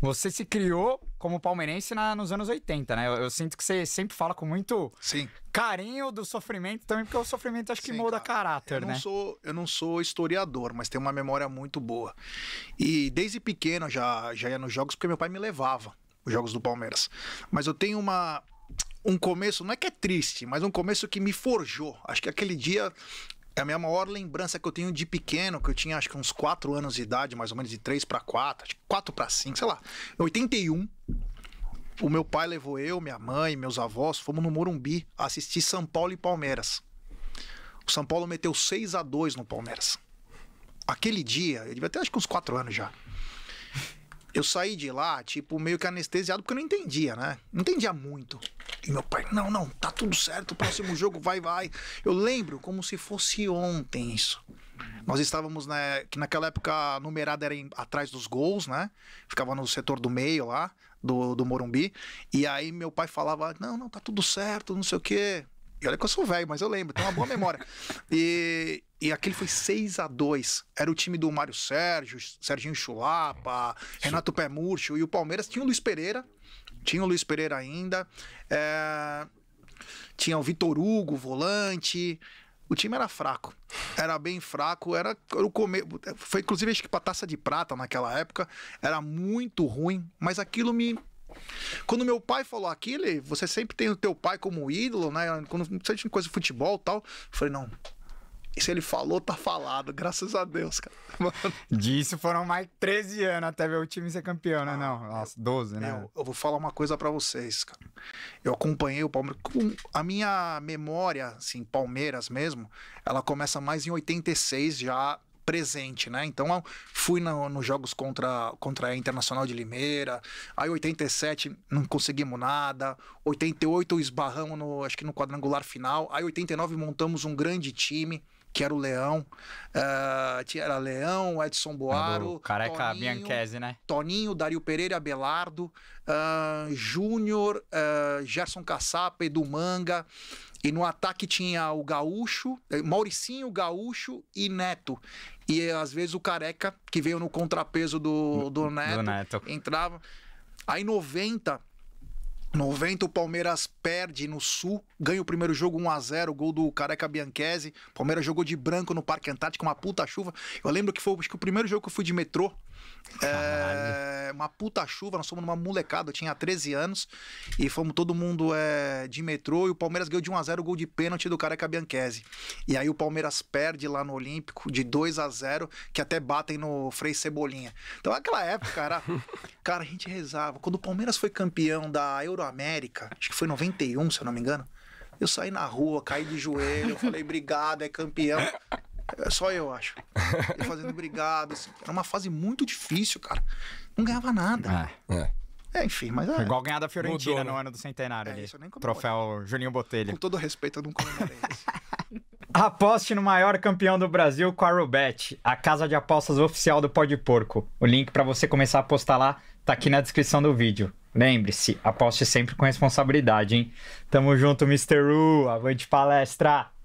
Você se criou como palmeirense na, nos anos 80, né? Eu, eu, sinto que você sempre fala com muito Sim. carinho do sofrimento também, porque é o sofrimento acho que Sim, molda cara. caráter, eu né? Não sou, eu não sou historiador, mas tenho uma memória muito boa. E desde pequeno já, já ia nos jogos, porque meu pai me levava, os jogos do Palmeiras. Mas eu tenho uma, um começo, não é que é triste, mas um começo que me forjou. Acho que aquele dia é a minha maior lembrança que eu tenho de pequeno, que eu tinha acho que uns 4 anos de idade, mais ou menos, de 3 para 4, 4 para 5, sei lá. Em 81, o meu pai levou eu, minha mãe, meus avós, fomos no Morumbi assistir São Paulo e Palmeiras. O São Paulo meteu 6 a 2 no Palmeiras. Aquele dia, ele devia ter acho que uns 4 anos já. Eu saí de lá, tipo, meio que anestesiado, porque eu não entendia, né? Não entendia muito. E meu pai, não, não, tá tudo certo, o próximo jogo vai, vai. Eu lembro como se fosse ontem isso. Nós estávamos, né, que naquela época a numerada era em, atrás dos gols, né? Ficava no setor do meio lá, do, do Morumbi. E aí meu pai falava, não, não, tá tudo certo, não sei o quê. E olha que eu sou velho, mas eu lembro, tenho uma boa memória. E, e aquele foi 6 a 2 Era o time do Mário Sérgio, Serginho Chulapa, Renato Pé Murcho e o Palmeiras. Tinha o Luiz Pereira, tinha o Luiz Pereira ainda. É... Tinha o Vitor Hugo, volante. O time era fraco, era bem fraco, era, o come... foi inclusive acho que para taça de prata naquela época, era muito ruim, mas aquilo me quando meu pai falou aquilo, você sempre tem o teu pai como ídolo, né? Quando você tinha coisa de futebol tal, eu falei, não, se ele falou, tá falado. Graças a Deus, cara. Mano. Disso foram mais 13 anos até ver o time ser campeão, né? Não, ah, nossa, 12, né? Eu, eu vou falar uma coisa para vocês, cara. Eu acompanhei o Palmeiras. a minha memória, assim, Palmeiras mesmo, ela começa mais em 86 já presente, né? Então fui nos no jogos contra, contra a Internacional de Limeira, aí 87 não conseguimos nada, 88 esbarramos no, acho que no quadrangular final, aí 89 montamos um grande time que era o Leão. Uh, era Leão, Edson Boaro. Careca Toninho, Bianchese, né? Toninho, Dario Pereira, Abelardo, uh, Júnior, uh, Gerson Caçapa, Edu Manga. E no ataque tinha o Gaúcho, eh, Mauricinho, Gaúcho e Neto. E às vezes o Careca, que veio no contrapeso do, do, Neto, do Neto. entrava. Aí 90 90, o Palmeiras perde no Sul, ganha o primeiro jogo 1 a 0 gol do Careca Bianchese. Palmeiras jogou de branco no Parque Antártico, uma puta chuva. Eu lembro que foi acho que o primeiro jogo que eu fui de metrô. É, é uma puta chuva, nós fomos numa molecada, eu tinha 13 anos, e fomos todo mundo é, de metrô, e o Palmeiras ganhou de 1x0 o gol de pênalti do Careca Bianchese. E aí o Palmeiras perde lá no Olímpico de 2 a 0 que até batem no Frei Cebolinha. Então aquela época, cara, cara, a gente rezava. Quando o Palmeiras foi campeão da Euroamérica, acho que foi 91, se eu não me engano, eu saí na rua, caí de joelho, falei, obrigado, é campeão. É só eu acho. Eu fazendo brigadas. Assim. Era é uma fase muito difícil, cara. Não ganhava nada. é. É, enfim, mas é. Igual ganhar da Fiorentina Mudou. Né? no ano do centenário é, ali. Isso, Troféu Juninho Botelho. Com todo respeito, eu não comemorei isso. Aposte no maior campeão do Brasil com a Rubet, a casa de apostas oficial do Pó de Porco. O link para você começar a apostar lá tá aqui na descrição do vídeo. Lembre-se, aposte sempre com responsabilidade, hein? Tamo junto, Mr. U, avante palestra!